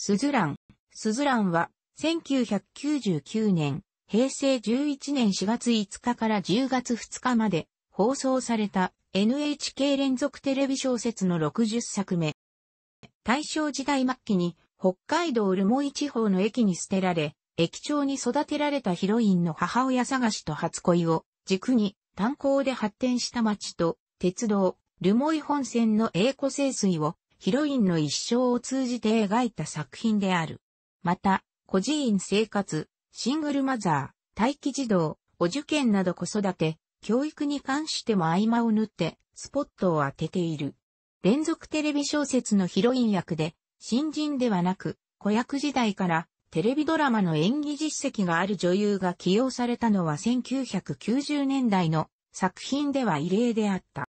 スズラン。スズランは、1999年、平成11年4月5日から10月2日まで放送された NHK 連続テレビ小説の60作目。大正時代末期に北海道留萌地方の駅に捨てられ、駅長に育てられたヒロインの母親探しと初恋を軸に炭鉱で発展した町と鉄道、留萌本線の栄枯清水をヒロインの一生を通じて描いた作品である。また、孤児院生活、シングルマザー、待機児童、お受験など子育て、教育に関しても合間を縫って、スポットを当てている。連続テレビ小説のヒロイン役で、新人ではなく、子役時代からテレビドラマの演技実績がある女優が起用されたのは1990年代の作品では異例であった。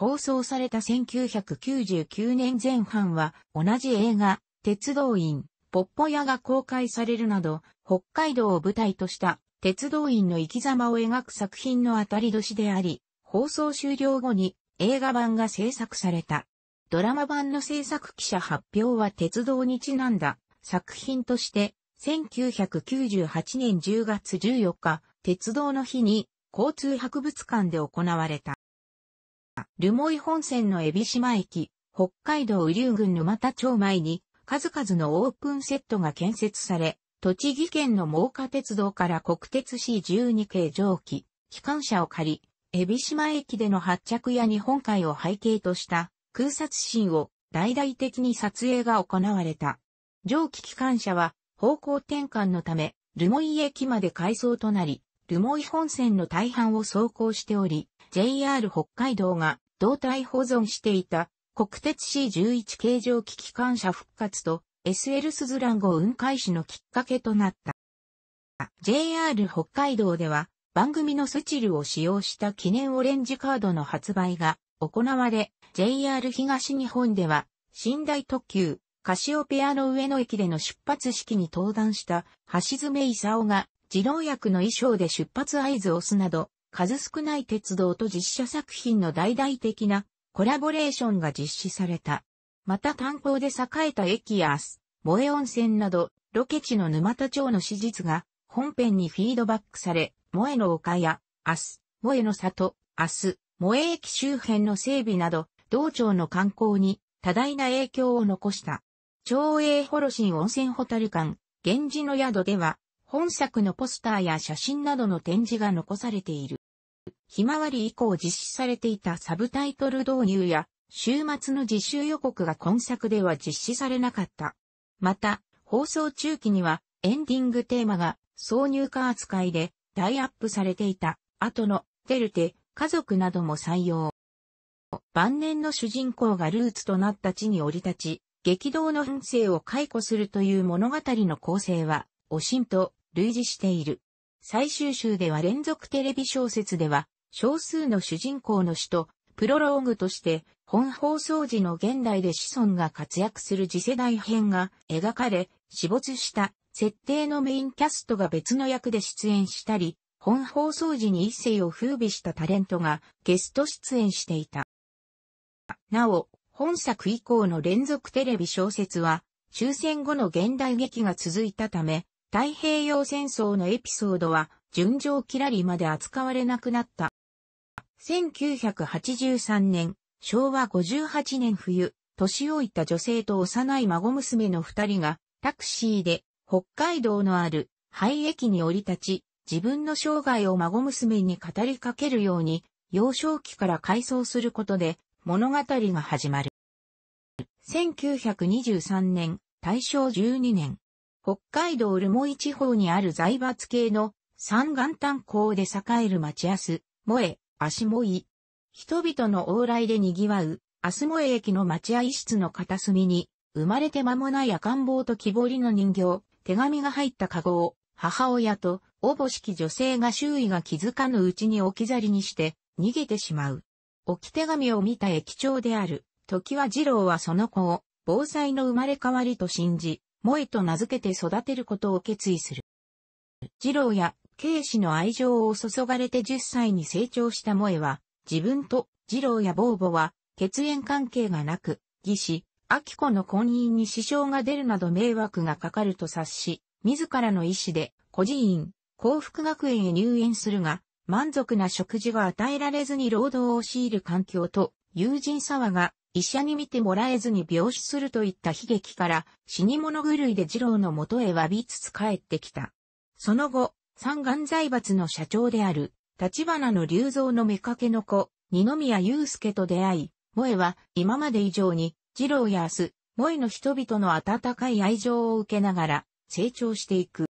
放送された1999年前半は、同じ映画、鉄道員、ポッポ屋が公開されるなど、北海道を舞台とした鉄道員の生き様を描く作品の当たり年であり、放送終了後に映画版が制作された。ドラマ版の制作記者発表は鉄道にちなんだ作品として、1998年10月14日、鉄道の日に交通博物館で行われた。留萌本線の海老島駅、北海道雨竜郡沼田町前に、数々のオープンセットが建設され、栃木県の真岡鉄道から国鉄 C12 系蒸気、機関車を借り、海老島駅での発着や日本海を背景とした空撮シーンを大々的に撮影が行われた。蒸気機関車は方向転換のため、留萌駅まで改装となり、留萌本線の大半を走行しており、JR 北海道が胴体保存していた国鉄 C11 形状機機関車復活と SL スズラン号運開始のきっかけとなった。JR 北海道では番組のスチルを使用した記念オレンジカードの発売が行われ、JR 東日本では寝台特急カシオペアの上野駅での出発式に登壇した橋爪勲が自動役の衣装で出発合図を押すなど数少ない鉄道と実写作品の大々的なコラボレーションが実施された。また炭鉱で栄えた駅や明日、萌え温泉など、ロケ地の沼田町の史実が本編にフィードバックされ、萌えの丘や、明日、萌えの里、明日、萌え駅周辺の整備など、道庁の観光に多大な影響を残した。町営ホロシン温泉ホタル館、源氏の宿では、本作のポスターや写真などの展示が残されている。ひまわり以降実施されていたサブタイトル導入や、週末の実習予告が今作では実施されなかった。また、放送中期にはエンディングテーマが挿入歌扱いで大イアップされていた後のデルテ、家族なども採用。晩年の主人公がルーツとなった地に降り立ち、激動の運勢を解雇するという物語の構成は、おしんと類似している。最終週では連続テレビ小説では、少数の主人公の死と、プロローグとして、本放送時の現代で子孫が活躍する次世代編が描かれ、死没した設定のメインキャストが別の役で出演したり、本放送時に一世を風靡したタレントがゲスト出演していた。なお、本作以降の連続テレビ小説は、終戦後の現代劇が続いたため、太平洋戦争のエピソードは、純情キラリまで扱われなくなった。1983年、昭和58年冬、年老いた女性と幼い孫娘の二人が、タクシーで北海道のある廃駅に降り立ち、自分の生涯を孫娘に語りかけるように、幼少期から回想することで物語が始まる。1923年、大正12年、北海道留萌地方にある財閥系の三岩炭鉱で栄える町安、萌え、足もい。人々の往来で賑わう、明日萌え駅の待合室の片隅に、生まれて間もない赤ん坊と木彫りの人形、手紙が入ったカゴを、母親と、おぼしき女性が周囲が気づかぬうちに置き去りにして、逃げてしまう。置き手紙を見た駅長である、時は二郎はその子を、防災の生まれ変わりと信じ、萌えと名付けて育てることを決意する。二郎やイシの愛情を注がれて10歳に成長した萌は、自分と二郎やボーボは血縁関係がなく、義士、秋子の婚姻に支障が出るなど迷惑がかかると察し、自らの意思で、孤児院、幸福学園へ入園するが、満足な食事が与えられずに労働を強いる環境と、友人沢が医者に診てもらえずに病死するといった悲劇から死に物狂いで二郎の元へ詫びつつ帰ってきた。その後、三眼財閥の社長である、立花の竜造のけの子、二宮祐介と出会い、萌は今まで以上に、二郎や明日、萌の人々の温かい愛情を受けながら、成長していく。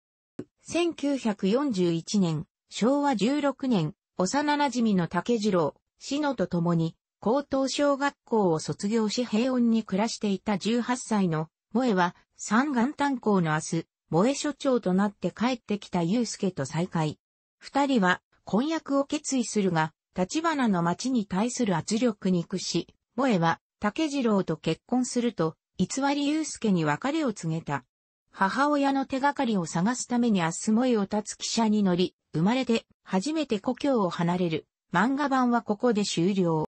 1941年、昭和16年、幼馴染の竹次郎、志野と共に、高等小学校を卒業し平穏に暮らしていた18歳の、萌は、三眼炭鉱の明日、萌え所長となって帰ってきた祐介と再会。二人は婚約を決意するが、立花の町に対する圧力に屈し、萌えは竹次郎と結婚すると、偽り祐介に別れを告げた。母親の手がかりを探すために明日萌えを立つ汽車に乗り、生まれて初めて故郷を離れる。漫画版はここで終了。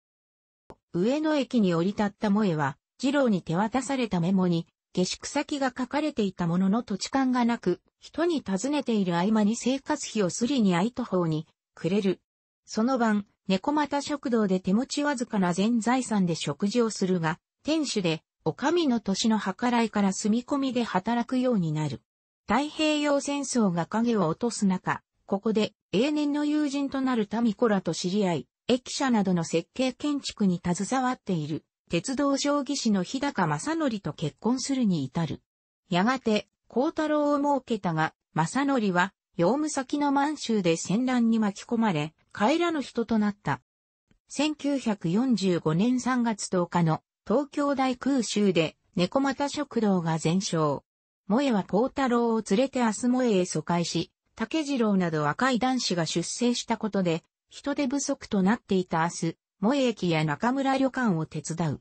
上野駅に降り立った萌えは、次郎に手渡されたメモに、下宿先が書かれていたものの土地勘がなく、人に尋ねている合間に生活費をすりに愛徒方にくれる。その晩、猫又食堂で手持ちわずかな全財産で食事をするが、店主で、お上の年の計らいから住み込みで働くようになる。太平洋戦争が影を落とす中、ここで永年の友人となる民子らと知り合い、駅舎などの設計建築に携わっている。鉄道将棋士の日高正則と結婚するに至る。やがて、孝太郎を設けたが、正則は、用務先の満州で戦乱に巻き込まれ、帰らぬ人となった。1945年3月10日の東京大空襲で猫又食堂が全焼。萌えは孝太郎を連れて明日萌えへ疎開し、竹次郎など若い男子が出征したことで、人手不足となっていた明日、萌駅や中村旅館を手伝う。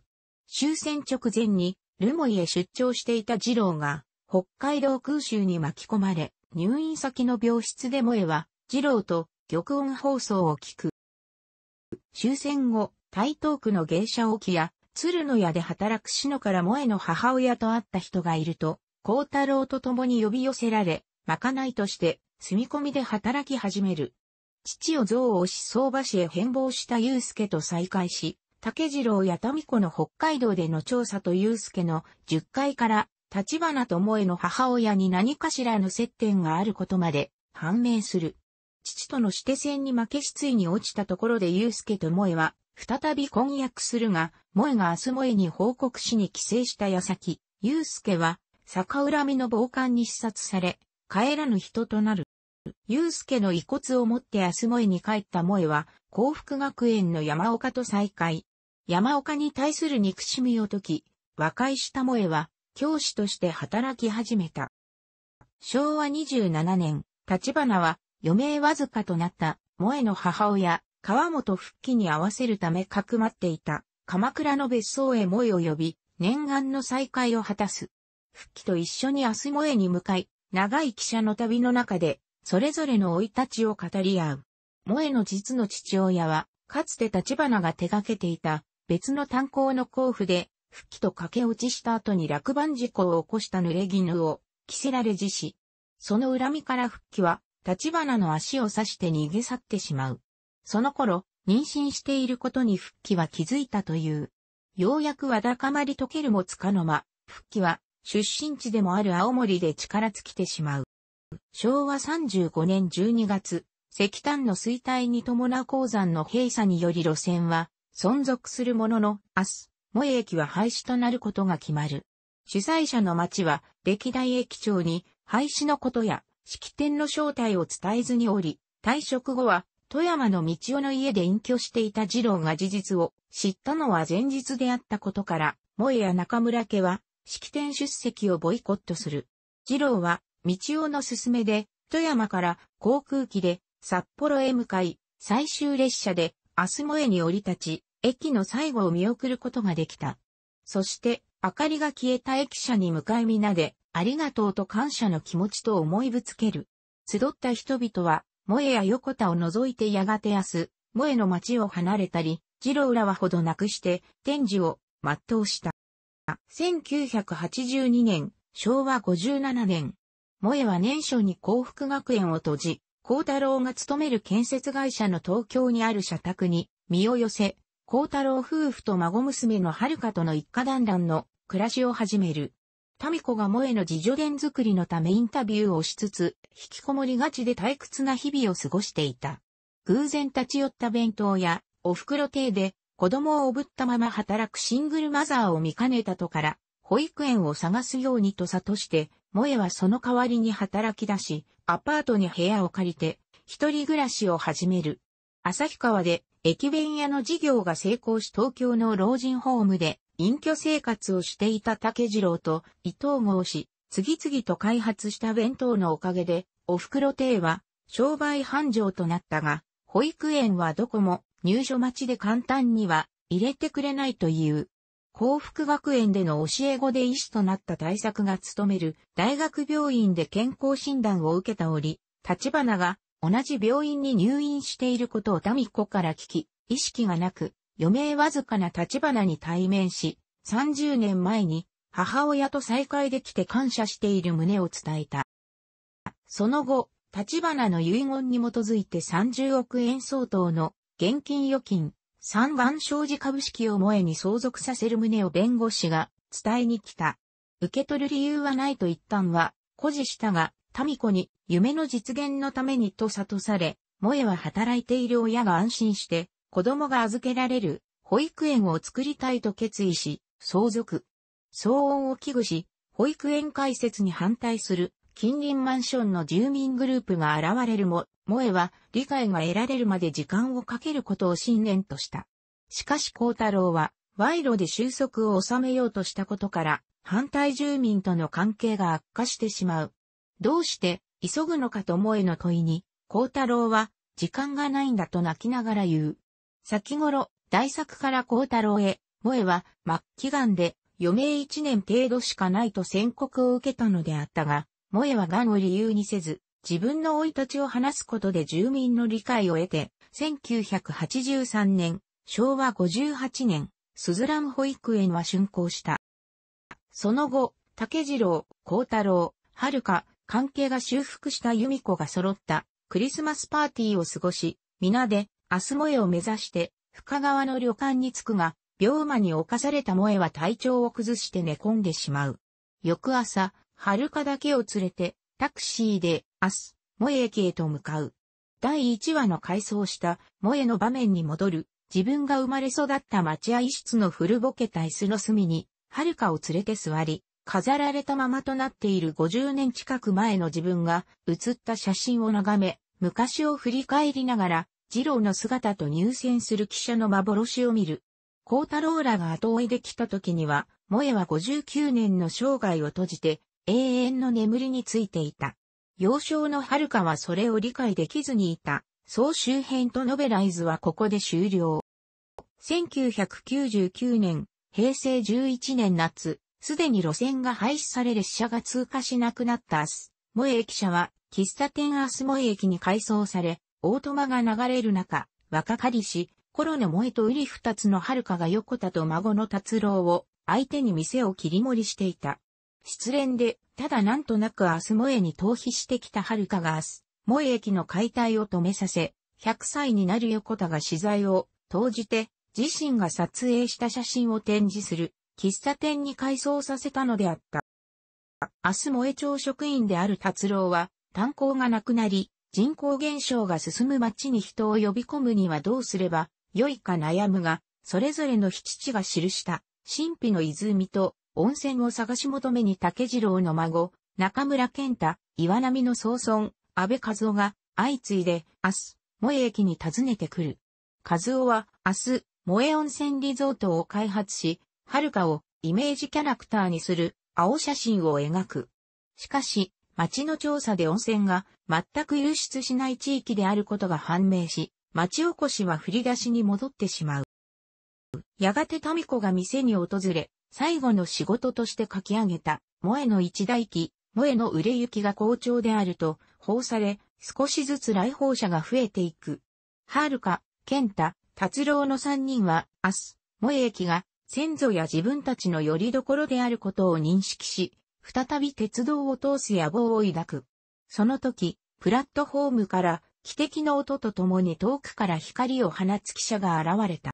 終戦直前に、留萌へ出張していた次郎が、北海道空襲に巻き込まれ、入院先の病室で萌は、次郎と玉音放送を聞く。終戦後、台東区の芸者置きや、鶴の屋で働く篠から萌の母親と会った人がいると、孝太郎と共に呼び寄せられ、まかないとして、住み込みで働き始める。父を憎悪し相場師へ変貌した祐介と再会し、竹次郎や民子の北海道での調査と祐介の10回から立花智えの母親に何かしらの接点があることまで判明する。父との指定戦に負け失意に落ちたところで祐介と萌えは再び婚約するが、萌が明日萌えに報告しに帰省した矢先、祐介は逆恨みの暴漢に視察され、帰らぬ人となる。祐介の遺骨を持って安萌に帰った萌は、幸福学園の山岡と再会。山岡に対する憎しみを解き、和解した萌は、教師として働き始めた。昭和27年、立花は、余命わずかとなった萌の母親、川本復帰に合わせるためかくまっていた鎌倉の別荘へ萌を呼び、念願の再会を果たす。復帰と一緒に明日萌に向かい、長い汽車の旅の中でそれぞれの生い立ちを語り合う。萌の実の父親は、かつて立花が手掛けていた別の炭鉱の甲府で、復帰と駆け落ちした後に落盤事故を起こした濡れ衣を着せられ自死。その恨みから復帰は、立花の足を刺して逃げ去ってしまう。その頃、妊娠していることに復帰は気づいたという。ようやくわだかまり解けるもつかの間、復帰は出身地でもある青森で力尽きてしまう。昭和35年12月、石炭の衰退に伴う鉱山の閉鎖により路線は存続するものの、明日、萌駅は廃止となることが決まる。主催者の町は歴代駅長に廃止のことや式典の正体を伝えずにおり、退職後は富山の道夫の家で隠居していた二郎が事実を知ったのは前日であったことから、萌や中村家は式典出席をボイコットする。次郎は道夫の勧めで、富山から航空機で札幌へ向かい、最終列車で明日萌えに降り立ち、駅の最後を見送ることができた。そして、明かりが消えた駅舎に向かい皆で、ありがとうと感謝の気持ちと思いぶつける。集った人々は、萌えや横田を除いてやがて明日、萌えの町を離れたり、次郎らはほどなくして、天寿を全うした。1982年、昭和57年、萌は年初に幸福学園を閉じ、幸太郎が勤める建設会社の東京にある社宅に身を寄せ、幸太郎夫婦と孫娘の遥との一家団らんの暮らしを始める。民子が萌の自助伝作りのためインタビューをしつつ、引きこもりがちで退屈な日々を過ごしていた。偶然立ち寄った弁当や、お袋亭で、子供をおぶったまま働くシングルマザーを見かねたとから、保育園を探すようにと悟して、萌えはその代わりに働き出し、アパートに部屋を借りて、一人暮らしを始める。旭川で駅弁屋の事業が成功し東京の老人ホームで隠居生活をしていた竹次郎と伊藤郷氏、次々と開発した弁当のおかげで、お袋亭は商売繁盛となったが、保育園はどこも入所待ちで簡単には入れてくれないという。幸福学園での教え子で医師となった大作が務める大学病院で健康診断を受けた折、立花が同じ病院に入院していることを民子から聞き、意識がなく、余命わずかな立花に対面し、30年前に母親と再会できて感謝している旨を伝えた。その後、立花の遺言に基づいて30億円相当の現金預金三番商事株式を萌えに相続させる旨を弁護士が伝えに来た。受け取る理由はないと一旦は、誇示したが、民子に夢の実現のためにと悟され、萌えは働いている親が安心して、子供が預けられる保育園を作りたいと決意し、相続。騒音を危惧し、保育園開設に反対する近隣マンションの住民グループが現れるも、萌えは理解が得られるまで時間をかけることを信念とした。しかし孝太郎は、賄賂で収束を収めようとしたことから、反対住民との関係が悪化してしまう。どうして急ぐのかと萌えの問いに、孝太郎は、時間がないんだと泣きながら言う。先頃、大作から孝太郎へ、萌えは末期癌で余命一年程度しかないと宣告を受けたのであったが、萌えは癌を理由にせず、自分の老い立ちを話すことで住民の理解を得て、1983年、昭和58年、スズラン保育園は竣工した。その後、竹次郎、幸太郎、遥か、関係が修復した由美子が揃ったクリスマスパーティーを過ごし、皆で明日萌えを目指して深川の旅館に着くが、病魔に侵された萌えは体調を崩して寝込んでしまう。翌朝、遥かだけを連れて、タクシーで、明日、萌え駅へと向かう。第1話の回想した萌えの場面に戻る、自分が生まれ育った待合室の古ぼけた椅子の隅に、遥かを連れて座り、飾られたままとなっている50年近く前の自分が写った写真を眺め、昔を振り返りながら、二郎の姿と入選する記者の幻を見る。幸太郎らが後追いで来た時には、萌えは59年の生涯を閉じて、永遠の眠りについていた。幼少の遥かはそれを理解できずにいた。総集編とノベライズはここで終了。1999年、平成11年夏、すでに路線が廃止され列車が通過しなくなったアス、萌駅舎は、喫茶店アス萌駅に改装され、オートマが流れる中、若かりし、コロの萌えとウリ二つの遥かが横田と孫の達郎を相手に店を切り盛りしていた。失恋で、ただなんとなくアスモエに逃避してきたはるかがアス、モエ駅の解体を止めさせ、100歳になる横田が資材を投じて、自身が撮影した写真を展示する、喫茶店に改装させたのであった。明日萌え町職員である達郎は、炭鉱がなくなり、人口減少が進む町に人を呼び込むにはどうすれば、良いか悩むが、それぞれの七地が記した、神秘の泉と温泉を探し求めに竹次郎の孫、中村健太、岩波の総孫、安倍和夫が相次いで明日、萌え駅に訪ねてくる。和夫は明日、萌え温泉リゾートを開発し、遥かをイメージキャラクターにする青写真を描く。しかし、町の調査で温泉が全く流出しない地域であることが判明し、町おこしは振り出しに戻ってしまう。やがて民子が店に訪れ、最後の仕事として書き上げた、萌えの一代記、萌えの売れ行きが好調であると、報され、少しずつ来訪者が増えていく。はるか、健太、達郎の三人は、明日、萌え駅が、先祖や自分たちの拠り所であることを認識し、再び鉄道を通す野望を抱く。その時、プラットホームから、汽笛の音と共に遠くから光を放つ汽車が現れた。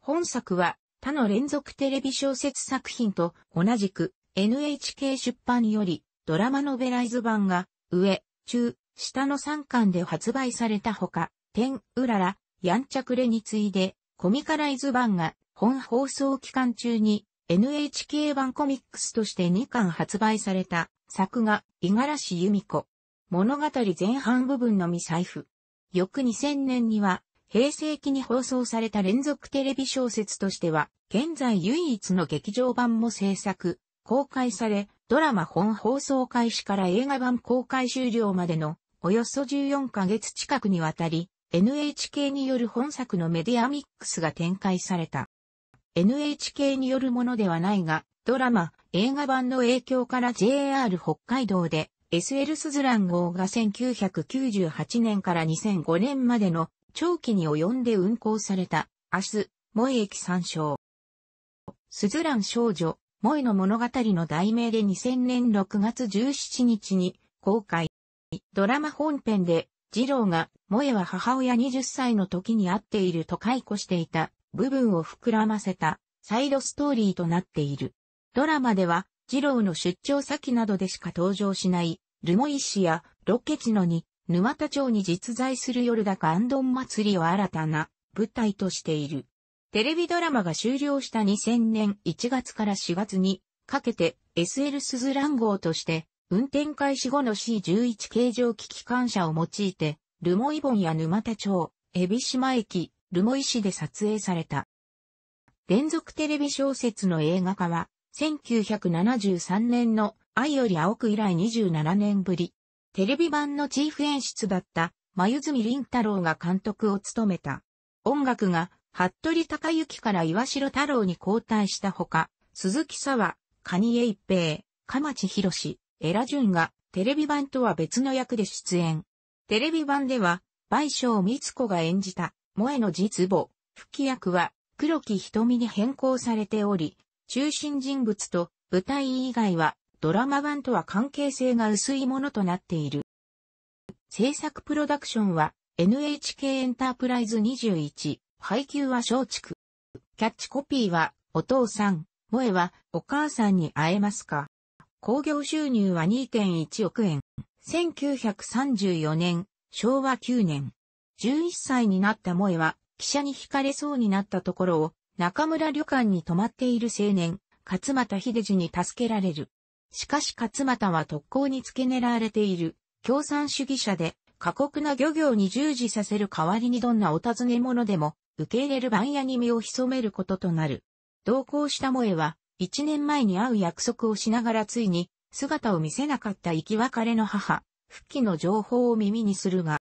本作は、他の連続テレビ小説作品と同じく NHK 出版よりドラマノベライズ版が上、中、下の3巻で発売されたほか、天、うらら、やんちゃくれに次いでコミカライズ版が本放送期間中に NHK 版コミックスとして2巻発売された作画、五十嵐由美子。物語前半部分の未イフ。翌2000年には平成期に放送された連続テレビ小説としては、現在唯一の劇場版も制作、公開され、ドラマ本放送開始から映画版公開終了までの、およそ14ヶ月近くにわたり、NHK による本作のメディアミックスが展開された。NHK によるものではないが、ドラマ、映画版の影響から JR 北海道で SL スズラン号が1998年から2005年までの長期に及んで運行された、明日、萌駅参照。スズラン少女、萌の物語の題名で2000年6月17日に公開。ドラマ本編で、二郎が、萌は母親20歳の時に会っていると解雇していた部分を膨らませたサイドストーリーとなっている。ドラマでは、二郎の出張先などでしか登場しない、ルモイ氏やロケ地の日沼田町に実在する夜高アンドン祭りを新たな舞台としている。テレビドラマが終了した2000年1月から4月にかけて SL スズラン号として運転開始後の C11 形状機機関車を用いてルモイボンや沼田町、海老島駅、モイ市で撮影された。連続テレビ小説の映画化は1973年の愛より青く以来27年ぶり。テレビ版のチーフ演出だった、眉住凛太郎が監督を務めた。音楽が、服部隆之から岩城太郎に交代したほか、鈴木沢、蟹江一平、鎌地博士、エラジュンが、テレビ版とは別の役で出演。テレビ版では、倍賞光子が演じた、萌えの実母、吹き役は、黒木瞳に変更されており、中心人物と舞台以外はドラマ版とは関係性が薄いものとなっている。制作プロダクションは NHK エンタープライズ21、配給は松竹。キャッチコピーは、お父さん、萌えは、お母さんに会えますか。興行収入は2.1億円。1934年、昭和9年。11歳になった萌えは、汽車に惹かれそうになったところを、中村旅館に泊まっている青年、勝又秀治に助けられる。しかし勝又は特攻に付け狙われている共産主義者で過酷な漁業に従事させる代わりにどんなお尋ね者でも受け入れる番屋に身を潜めることとなる。同行した萌えは一年前に会う約束をしながらついに姿を見せなかった生き別れの母、復帰の情報を耳にするが、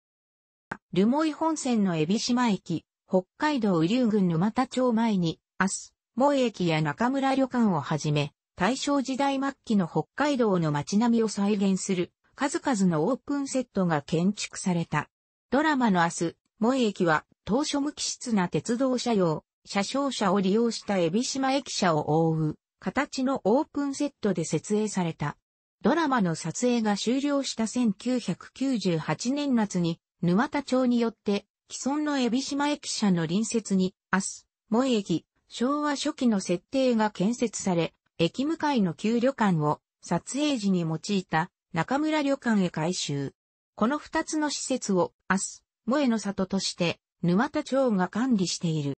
留萌本線の海老島駅、北海道雨竜郡沼田町前に、明日、萌え駅や中村旅館をはじめ、大正時代末期の北海道の街並みを再現する数々のオープンセットが建築された。ドラマの明日、萌駅は当初無機質な鉄道車用、車掌車を利用した海老島駅舎を覆う形のオープンセットで設営された。ドラマの撮影が終了した1998年夏に沼田町によって既存の海老島駅舎の隣接に明日、萌駅、昭和初期の設定が建設され、駅向かいの旧旅館を撮影時に用いた中村旅館へ改修。この二つの施設を明日、萌の里として沼田町が管理している。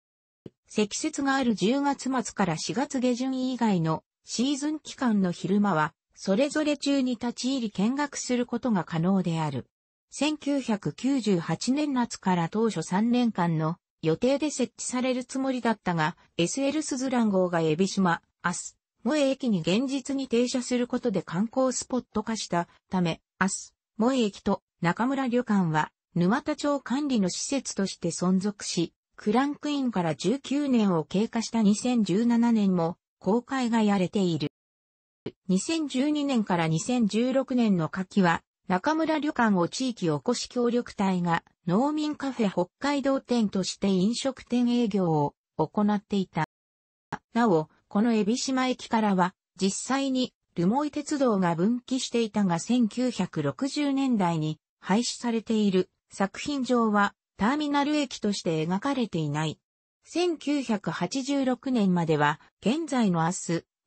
積雪がある10月末から4月下旬以外のシーズン期間の昼間は、それぞれ中に立ち入り見学することが可能である。1998年夏から当初3年間の予定で設置されるつもりだったが、SL スズラン号がエビ島、明日、萌え駅に現実に停車することで観光スポット化したため、明日、萌え駅と中村旅館は、沼田町管理の施設として存続し、クランクインから19年を経過した2017年も公開がやれている。2012年から2016年の夏季は、中村旅館を地域おこし協力隊が農民カフェ北海道店として飲食店営業を行っていた。なお、この海老島駅からは、実際に、留萌鉄道が分岐していたが1960年代に廃止されている作品上はターミナル駅として描かれていない。1986年までは現在の明日、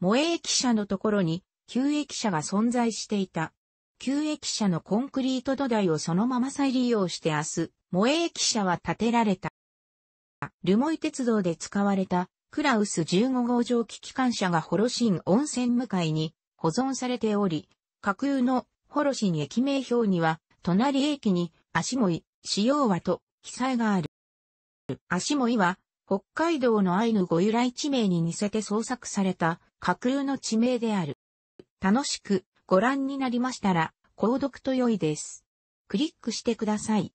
萌え駅舎のところに旧駅舎が存在していた。旧駅舎のコンクリート土台をそのまま再利用して明日、萌え駅舎は建てられた。モイ鉄道で使われたクラウス15号蒸気機関車がホロシン温泉向かいに保存されており、架空のホロシン駅名表には、隣駅に足もい、用和と記載がある。足もいは、北海道のアイヌ語由来地名に似せて創作された架空の地名である。楽しくご覧になりましたら、購読と良いです。クリックしてください。